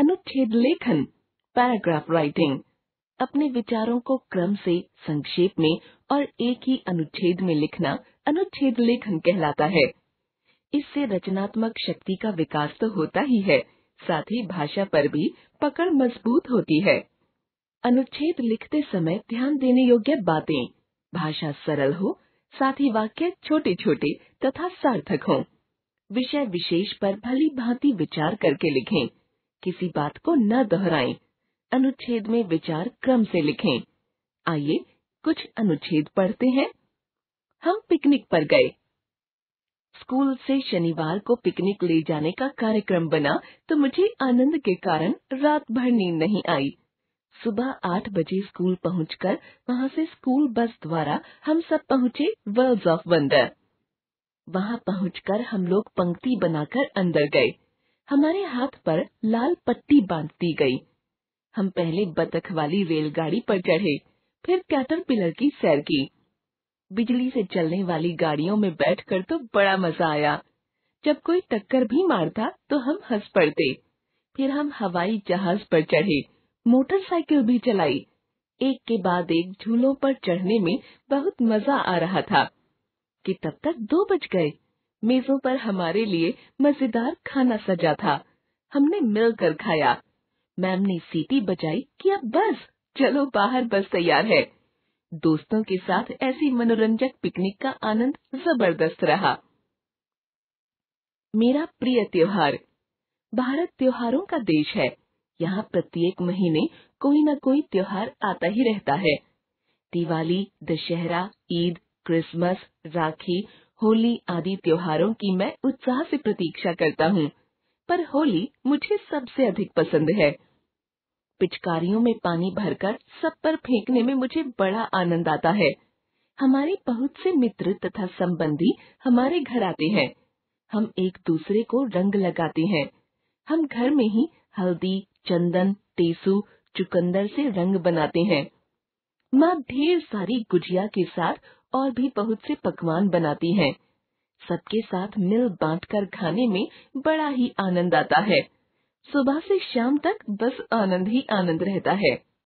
अनुच्छेद लेखन paragraph writing अपने विचारों को क्रम से संक्षेप में और एक ही अनुच्छेद में लिखना अनुच्छेद लेखन कहलाता है इससे रचनात्मक शक्ति का विकास तो होता ही है साथ ही भाषा पर भी पकड़ मजबूत होती है अनुच्छेद लिखते समय ध्यान देने योग्य बातें भाषा सरल हो साथ ही वाक्य छोटे छोटे तथा सार्थक हों विषय विशेष पर भली भांति विचार करके लिखें किसी बात को न दोहराएं। अनुच्छेद में विचार क्रम से लिखें आइए कुछ अनुच्छेद पढ़ते हैं हम पिकनिक पर गए स्कूल से शनिवार को पिकनिक ले जाने का कार्यक्रम बना तो मुझे आनंद के कारण रात भर नींद नहीं आई सुबह आठ बजे स्कूल पहुंचकर वहां से स्कूल बस द्वारा हम सब पहुंचे वर्ल्ड ऑफ वंडर वहां पहुंचकर हम लोग पंक्ति बनाकर अंदर गए हमारे हाथ पर लाल पट्टी बांध दी गई हम पहले बतख वाली रेलगाड़ी पर चढ़े फिर कैटरपिलर की सैर की बिजली से चलने वाली गाड़ियों में बैठकर तो बड़ा मजा आया जब कोई टक्कर भी मारता तो हम हंस पड़ते फिर हम हवाई जहाज पर चढ़े मोटरसाइकिल भी चलाई एक के बाद एक झूलों पर चढ़ने में बहुत मजा आ रहा था कि तब तक दो बज गए मेजों पर हमारे लिए मजेदार खाना सजा था हमने मिलकर खाया मैम ने सीटी बजाई कि अब बस चलो बाहर बस तैयार है दोस्तों के साथ ऐसी मनोरंजक पिकनिक का आनंद जबरदस्त रहा मेरा प्रिय त्योहार भारत त्योहारों का देश है यहाँ प्रत्येक महीने कोई न कोई त्योहार आता ही रहता है दिवाली दशहरा ईद क्रिसमस राखी होली आदि त्योहारों की मैं उत्साह से प्रतीक्षा करता हूँ पर होली मुझे सबसे अधिक पसंद है पिचकारियों में पानी भरकर सब पर फेंकने में मुझे बड़ा आनंद आता है हमारे बहुत से मित्र तथा संबंधी हमारे घर आते हैं हम एक दूसरे को रंग लगाते हैं हम घर में ही हल्दी चंदन टेसु चुकंदर से रंग बनाते हैं माँ ढेर सारी गुजिया के साथ और भी बहुत से पकवान बनाती हैं। सबके साथ मिल बांट कर खाने में बड़ा ही आनंद आता है सुबह से शाम तक बस आनंद ही आनंद रहता है